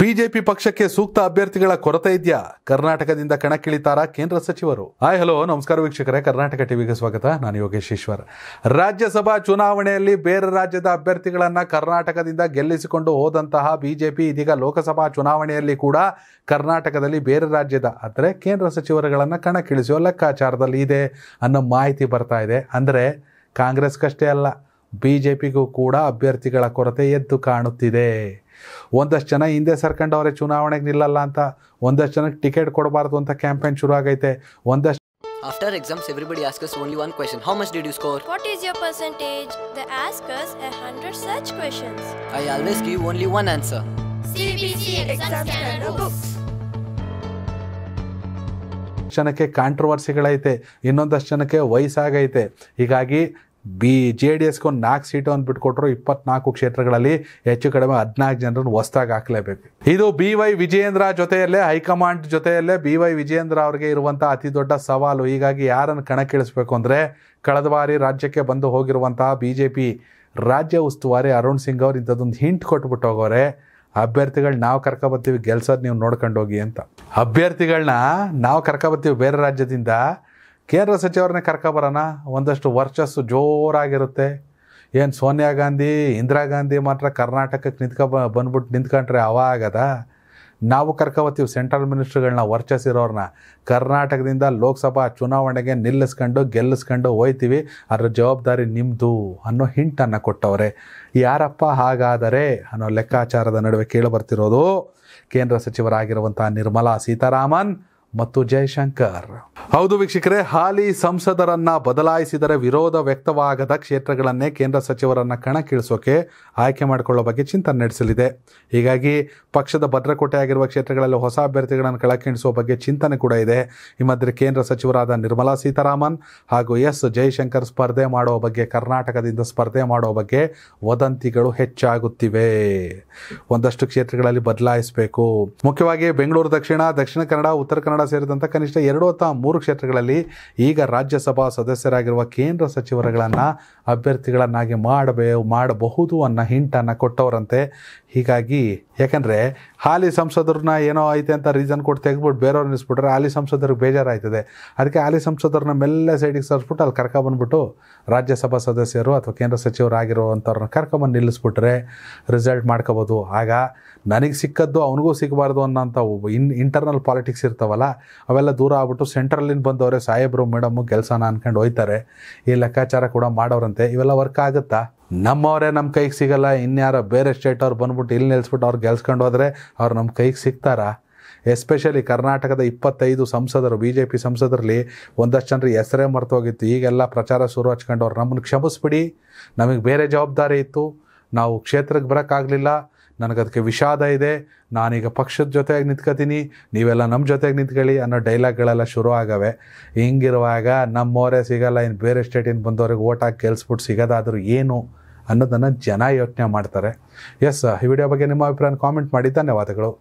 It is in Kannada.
ಬಿಜೆಪಿ ಪಕ್ಷಕ್ಕೆ ಸೂಕ್ತ ಅಭ್ಯರ್ಥಿಗಳ ಕೊರತೆ ಇದೆಯಾ ಕರ್ನಾಟಕದಿಂದ ಕಣಕ್ಕಿಳಿತಾರ ಕೇಂದ್ರ ಸಚಿವರು ಹಾಯ್ ಹಲೋ ನಮಸ್ಕಾರ ವೀಕ್ಷಕರೇ ಕರ್ನಾಟಕ ಟಿವಿಗೆ ಸ್ವಾಗತ ನಾನು ಯೋಗೇಶ್ ಈಶ್ವರ್ ರಾಜ್ಯಸಭಾ ಚುನಾವಣೆಯಲ್ಲಿ ಬೇರೆ ರಾಜ್ಯದ ಅಭ್ಯರ್ಥಿಗಳನ್ನು ಕರ್ನಾಟಕದಿಂದ ಗೆಲ್ಲಿಸಿಕೊಂಡು ಹೋದಂತಹ ಬಿಜೆಪಿ ಇದೀಗ ಲೋಕಸಭಾ ಚುನಾವಣೆಯಲ್ಲಿ ಕೂಡ ಕರ್ನಾಟಕದಲ್ಲಿ ಬೇರೆ ರಾಜ್ಯದ ಅಂದರೆ ಕೇಂದ್ರ ಸಚಿವರುಗಳನ್ನು ಕಣಕ್ಕಿಳಿಸುವ ಲೆಕ್ಕಾಚಾರದಲ್ಲಿ ಇದೆ ಅನ್ನೋ ಮಾಹಿತಿ ಬರ್ತಾ ಇದೆ ಅಂದರೆ ಕಾಂಗ್ರೆಸ್ಗಷ್ಟೇ ಅಲ್ಲ ಬಿ ಜೆ ಪಿಗೂ ಕೂಡ ಅಭ್ಯರ್ಥಿಗಳ ಕೊರತೆ ಎದ್ದು ಕಾಣುತ್ತಿದೆ ಒಂದಷ್ಟು ಜನ ಹಿಂದೆ ಸರ್ಕೊಂಡವ್ರೆ ಚುನಾವಣೆಗೆ ನಿಲ್ಲಲ್ಲ ಅಂತ ಒಂದಷ್ಟು ಜನಕ್ಕೆ ಟಿಕೆಟ್ ಕೊಡಬಾರ್ದು ಅಂತ ಕ್ಯಾಂಪೇನ್ ಶುರು ಆಗೈತೆ ಒಂದಷ್ಟು After exams everybody asks only one one question. How much did you score? What is your percentage? They ask us a hundred such questions. I always give only one answer. CBC exam standard books. ಜನಕ್ಕೆ ಕಾಂಟ್ರವರ್ಸಿಗಳೈತೆ ಇನ್ನೊಂದಷ್ಟು ಜನಕ್ಕೆ ವಯಸ್ಸಾಗೈತೆ ಹೀಗಾಗಿ ಬಿ ಜೆ ಡಿ ಎಸ್ಗೆ ಒಂದು ನಾಲ್ಕು ಸೀಟು ಅಂತ ಬಿಟ್ಕೊಟ್ರು ಇಪ್ಪತ್ನಾಲ್ಕು ಕ್ಷೇತ್ರಗಳಲ್ಲಿ ಹೆಚ್ಚು ಕಡಿಮೆ ಹದಿನಾಲ್ಕು ಜನರನ್ನು ಹೊಸದಾಗಿ ಹಾಕಲೇಬೇಕು ಇದು ಬಿ ವೈ ವಿಜಯೇಂದ್ರ ಜೊತೆಯಲ್ಲೇ ಹೈಕಮಾಂಡ್ ಜೊತೆಯಲ್ಲೇ ಬಿ ವೈ ವಿಜಯೇಂದ್ರ ಅವರಿಗೆ ಇರುವಂಥ ಅತಿ ದೊಡ್ಡ ಸವಾಲು ಹೀಗಾಗಿ ಯಾರನ್ನು ಕಣಕ್ಕಿಳಿಸ್ಬೇಕು ಅಂದರೆ ಕಳೆದ ಬಾರಿ ರಾಜ್ಯಕ್ಕೆ ಬಂದು ಹೋಗಿರುವಂತಹ ಬಿ ಜೆ ಪಿ ರಾಜ್ಯ ಉಸ್ತುವಾರಿ ಅರುಣ್ ಸಿಂಗ್ ಅವ್ರು ಇಂಥದ್ದೊಂದು ಹಿಂಟ್ ಕೊಟ್ಬಿಟ್ಟು ಹೋಗೋರೆ ಅಭ್ಯರ್ಥಿಗಳು ನಾವು ಬರ್ತೀವಿ ಗೆಲ್ಸೋದು ನೀವು ನೋಡ್ಕೊಂಡೋಗಿ ಅಂತ ಅಭ್ಯರ್ಥಿಗಳನ್ನ ನಾವು ಬರ್ತೀವಿ ಬೇರೆ ರಾಜ್ಯದಿಂದ ಕೇಂದ್ರ ಸಚಿವರನ್ನೇ ಕರ್ಕೊಬರೋಣ ಒಂದಷ್ಟು ವರ್ಚಸ್ಸು ಜೋರಾಗಿರುತ್ತೆ ಏನು ಸೋನಿಯಾ ಗಾಂಧಿ ಇಂದಿರಾ ಗಾಂಧಿ ಮಾತ್ರ ಕರ್ನಾಟಕಕ್ಕೆ ನಿಂತ್ಕೊ ಬಂದ್ಬಿಟ್ಟು ನಿಂತ್ಕೊಂಡ್ರೆ ಅವಾಗದ ನಾವು ಕರ್ಕೋತೀವಿ ಸೆಂಟ್ರಲ್ ಮಿನಿಸ್ಟ್ರ್ಗಳನ್ನ ವರ್ಚಸ್ಸಿರೋರನ್ನ ಕರ್ನಾಟಕದಿಂದ ಲೋಕಸಭಾ ಚುನಾವಣೆಗೆ ನಿಲ್ಲಿಸ್ಕೊಂಡು ಗೆಲ್ಲಿಸ್ಕೊಂಡು ಹೋಯ್ತೀವಿ ಅದರ ಜವಾಬ್ದಾರಿ ನಿಮ್ಮದು ಅನ್ನೋ ಹಿಂಟನ್ನು ಕೊಟ್ಟವ್ರೆ ಯಾರಪ್ಪ ಹಾಗಾದರೆ ಅನ್ನೋ ಲೆಕ್ಕಾಚಾರದ ನಡುವೆ ಕೇಳಿಬರ್ತಿರೋದು ಕೇಂದ್ರ ಸಚಿವರಾಗಿರುವಂಥ ನಿರ್ಮಲಾ ಸೀತಾರಾಮನ್ ಮತ್ತು ಜಯಶಂಕರ್ ಹೌದು ವೀಕ್ಷಕರೇ ಹಾಲಿ ಸಂಸದರನ್ನ ಬದಲಾಯಿಸಿದರೆ ವಿರೋಧ ವ್ಯಕ್ತವಾಗದ ಕ್ಷೇತ್ರಗಳನ್ನೇ ಕೇಂದ್ರ ಸಚಿವರನ್ನ ಕಣಕ್ಕಿಳಿಸೋಕೆ ಆಯ್ಕೆ ಮಾಡಿಕೊಳ್ಳೋ ಬಗ್ಗೆ ಚಿಂತನೆ ನಡೆಸಲಿದೆ ಹೀಗಾಗಿ ಪಕ್ಷದ ಭದ್ರಕೋಟೆ ಆಗಿರುವ ಕ್ಷೇತ್ರಗಳಲ್ಲಿ ಹೊಸ ಅಭ್ಯರ್ಥಿಗಳನ್ನು ಕಣಕ್ಕಿಳಿಸುವ ಬಗ್ಗೆ ಚಿಂತನೆ ಕೂಡ ಇದೆ ಈ ಮಧ್ಯೆ ಕೇಂದ್ರ ಸಚಿವರಾದ ನಿರ್ಮಲಾ ಸೀತಾರಾಮನ್ ಹಾಗೂ ಎಸ್ ಜೈಶಂಕರ್ ಸ್ಪರ್ಧೆ ಮಾಡುವ ಬಗ್ಗೆ ಕರ್ನಾಟಕದಿಂದ ಸ್ಪರ್ಧೆ ಮಾಡುವ ಬಗ್ಗೆ ವದಂತಿಗಳು ಹೆಚ್ಚಾಗುತ್ತಿವೆ ಒಂದಷ್ಟು ಕ್ಷೇತ್ರಗಳಲ್ಲಿ ಬದಲಾಯಿಸಬೇಕು ಮುಖ್ಯವಾಗಿ ಬೆಂಗಳೂರು ದಕ್ಷಿಣ ದಕ್ಷಿಣ ಕನ್ನಡ ಉತ್ತರ ಕನ್ನಡ ಸೇರಿದಂಥ ಕನಿಷ್ಠ ಎರಡು ಅಥವಾ ಮೂರು ಕ್ಷೇತ್ರಗಳಲ್ಲಿ ಈಗ ರಾಜ್ಯಸಭಾ ಸದಸ್ಯರಾಗಿರುವ ಕೇಂದ್ರ ಸಚಿವರುಗಳನ್ನು ಅಭ್ಯರ್ಥಿಗಳನ್ನಾಗಿ ಮಾಡಬೇ ಮಾಡಬಹುದು ಅನ್ನೋ ಹಿಂಟನ್ನು ಕೊಟ್ಟವರಂತೆ ಹೀಗಾಗಿ ಯಾಕಂದರೆ ಹಾಲಿ ಸಂಸದರನ್ನ ಏನೋ ಐತೆ ಅಂತ ರೀಸನ್ ಕೊಟ್ಟು ತೆಗೆದ್ಬಿಟ್ಟು ಬೇರೆಯವ್ರು ನಿಲ್ಲಿಸ್ಬಿಟ್ರೆ ಹಾಲಿ ಸಂಸದರಿಗೆ ಬೇಜಾರಾಯ್ತದೆ ಅದಕ್ಕೆ ಹಾಲಿ ಸಂಸದರನ್ನ ಮೆಲ್ಲ ಸೈಡಿಗೆ ಸರಿಸ್ಬಿಟ್ಟು ಅಲ್ಲಿ ಕರ್ಕೊಂಬಂದ್ಬಿಟ್ಟು ರಾಜ್ಯಸಭಾ ಸದಸ್ಯರು ಅಥವಾ ಕೇಂದ್ರ ಸಚಿವರಾಗಿರುವಂಥವ್ರನ್ನ ಕರ್ಕೊಂಬಂದು ನಿಲ್ಲಿಸ್ಬಿಟ್ರೆ ರಿಸಲ್ಟ್ ಮಾಡ್ಕೋಬೋದು ಆಗ ನನಗೆ ಸಿಕ್ಕದ್ದು ಅವನಿಗೂ ಸಿಗಬಾರ್ದು ಅನ್ನೋಂಥ ಇನ್ ಇಂಟರ್ನಲ್ ಪಾಲಿಟಿಕ್ಸ್ ಇರ್ತಾವಲ್ಲ ಅವೆಲ್ಲ ದೂರ ಆಗ್ಬಿಟ್ಟು ಸೆಂಟ್ರಲ್ಲಿಂದ ಬಂದವರೇ ಸಾಹೇಬರು ಮೇಡಮ್ ಕೆಲಸನ ಅನ್ಕೊಂಡು ಹೋಯ್ತಾರೆ ಈ ಲೆಕ್ಕಾಚಾರ ಕೂಡ ಮಾಡೋರಂತೆ ಇವೆಲ್ಲ ವರ್ಕ್ ಆಗುತ್ತಾ ನಮ್ಮವರೇ ನಮ್ಮ ಕೈಗೆ ಸಿಗಲ್ಲ ಇನ್ಯಾರ ಬೇರೆ ಸ್ಟೇಟ್ ಅವ್ರು ಬಂದ್ಬಿಟ್ಟು ಇಲ್ಲಿ ನಿಲ್ಸ್ಬಿಟ್ಟು ಅವ್ರು ಗೆಲ್ಸ್ಕೊಂಡು ಹೋದರೆ ಅವ್ರು ನಮ್ಮ ಕೈಗೆ ಸಿಗ್ತಾರಾ ಎಸ್ಪೆಷಲಿ ಕರ್ನಾಟಕದ ಇಪ್ಪತ್ತೈದು ಸಂಸದರು ಬಿ ಜೆ ಪಿ ಸಂಸದರಲ್ಲಿ ಒಂದಷ್ಟು ಜನರಿಗೆ ಹೆಸರೇ ಮರ್ತೋಗಿತ್ತು ಈಗೆಲ್ಲ ಪ್ರಚಾರ ಶುರು ಅವ್ರು ನಮ್ಮನ್ನು ಕ್ಷಮಿಸ್ಬಿಡಿ ನಮಗೆ ಬೇರೆ ಜವಾಬ್ದಾರಿ ಇತ್ತು ನಾವು ಕ್ಷೇತ್ರಕ್ಕೆ ಬರೋಕ್ಕಾಗಲಿಲ್ಲ ನನಗದಕ್ಕೆ ವಿಷಾದ ಇದೆ ನಾನೀಗ ಪಕ್ಷದ ಜೊತೆಗೆ ನಿಂತ್ಕೋತೀನಿ ನೀವೆಲ್ಲ ನಮ್ಮ ಜೊತೆಗೆ ನಿಂತ್ಕೊಳ್ಳಿ ಅನ್ನೋ ಡೈಲಾಗ್ಗಳೆಲ್ಲ ಶುರು ಆಗವೆ ಹಿಂಗಿರುವಾಗ ನಮ್ಮವರೇ ಸಿಗಲ್ಲ ಇನ್ನು ಬೇರೆ ಸ್ಟೇಟಿಂದ ಬಂದವ್ರಿಗೆ ಓಟ್ ಹಾಕಿ ಕೇಳಿಸ್ಬಿಟ್ಟು ಸಿಗೋದಾದರೂ ಏನು ಅನ್ನೋದನ್ನು ಜನ ಯೋಚನೆ ಮಾಡ್ತಾರೆ ಎಸ್ ಈ ವಿಡಿಯೋ ಬಗ್ಗೆ ನಿಮ್ಮ ಅಭಿಪ್ರಾಯ ಕಾಮೆಂಟ್ ಮಾಡಿ ಧನ್ಯವಾದಗಳು